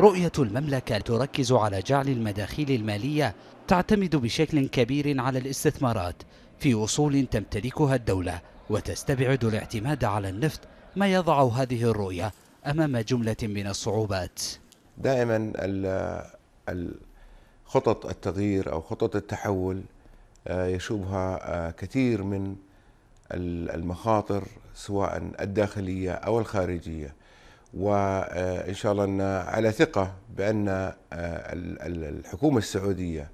رؤية المملكة تركز على جعل المداخيل المالية تعتمد بشكل كبير على الاستثمارات في أصول تمتلكها الدولة وتستبعد الاعتماد على النفط ما يضع هذه الرؤية أمام جملة من الصعوبات دائما خطط التغيير أو خطط التحول آه، يشوبها آه، كثير من المخاطر سواء الداخلية أو الخارجية وان شاء الله ان على ثقه بان آه، الحكومه السعوديه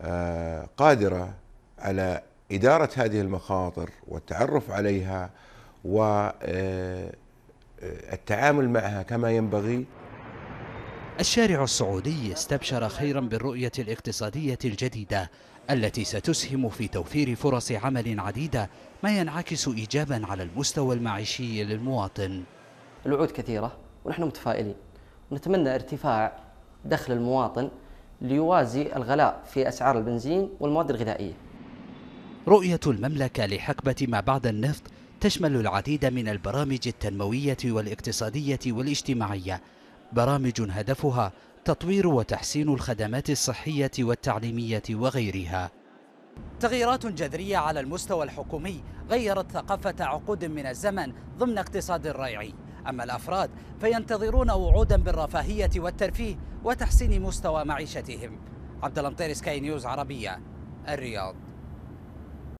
آه، قادره على اداره هذه المخاطر والتعرف عليها والتعامل آه، معها كما ينبغي الشارع السعودي استبشر خيرا بالرؤيه الاقتصاديه الجديده التي ستسهم في توفير فرص عمل عديده ما ينعكس ايجابا على المستوى المعيشي للمواطن الوعود كثيرة ونحن متفائلين ونتمنى ارتفاع دخل المواطن ليوازي الغلاء في أسعار البنزين والمواد الغذائية رؤية المملكة لحقبة ما بعد النفط تشمل العديد من البرامج التنموية والاقتصادية والاجتماعية برامج هدفها تطوير وتحسين الخدمات الصحية والتعليمية وغيرها تغييرات جذرية على المستوى الحكومي غيرت ثقافة عقود من الزمن ضمن اقتصاد الريعي أما الأفراد فينتظرون وعودا بالرفاهية والترفيه وتحسين مستوى معيشتهم عبد المطير سكاي نيوز عربية الرياض